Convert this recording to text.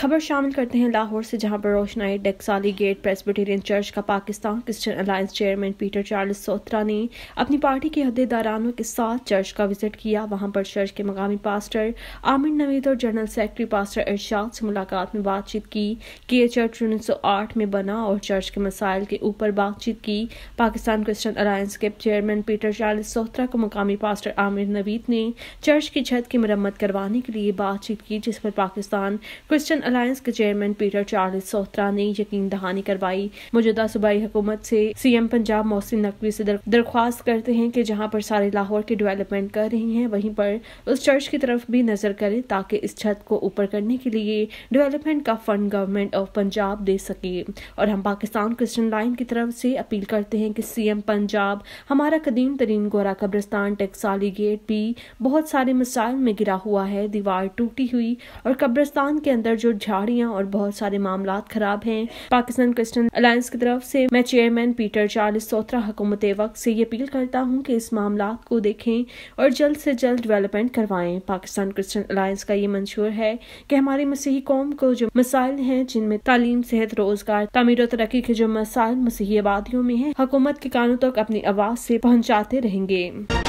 खबर शामिल करते हैं लाहौर से जहां पर Roshnai Taxali gate Presbyterian church का Pakistan Christian alliance chairman Peter Charles Sotra ने अपनी पार्टी के अहदेदारानों के साथ चर्च का विजिट किया वहां पर चर्च के मकामी पास्टर आमिर नवीद और जनरल सेक्रेटरी पास्टर इरशाद से मुलाकात में बातचीत की कि यह चर्च उन्नीस सौ आठ में बना और चर्च के मसाइल के ऊपर बातचीत की पाकिस्तान क्रिश्चन अलायंस के चेयरमैन पीटर चार्ल्स सोत्रा को मकामी पास्टर आमिर नवीद ने चर्च की छत की मरम्मत करवाने के लिए बातचीत की जिस पर पाकिस्तान क्रिश्चन अलायंस के चेयरमैन पीटर चार्लिस सोत्रा ने यकीन दहानी करवाई मौजूदा सूबाई हुकूमत से सीएम पंजाब मोहसिन नकवी से दरख्वास्त करते हैं कि जहां पर सारे लाहौर की डेवलपमेंट कर रही हैं वहीं पर उस चर्च की तरफ भी नजर करें ताकि इस छत को ऊपर करने के लिए डेवलपमेंट का फंड गवर्नमेंट ऑफ पंजाब दे सके और हम पाकिस्तान क्रिश्चन लाइन की तरफ से अपील करते हैं कि सीएम पंजाब हमारा कदीम तरीन गोरा कब्रस्तान टेक्साली गेट भी बहुत सारे मिसाइल में गिरा हुआ है दीवार टूटी हुई और कब्रिस्तान के अंदर जो झाड़ियाँ और बहुत सारे मामला खराब हैं पाकिस्तान क्रिस्टन अलायंस की तरफ से मैं चेयरमैन पीटर चार्लिस सोत्रा हुकूमत वक्त से ये अपील करता हूँ कि इस मामला को देखें और जल्द से जल्द डेवलपमेंट करवाएं पाकिस्तान क्रिस्टन अलायंस का ये मंशूर है कि हमारी मसीही कौम को जो मसाइल हैं जिनमें तालीम सेहत रोजगार तमीर और तरक्की के जो मसाइल मसीही आबादियों में है हकूमत के कानों तक अपनी आवाज़ से पहुँचाते रहेंगे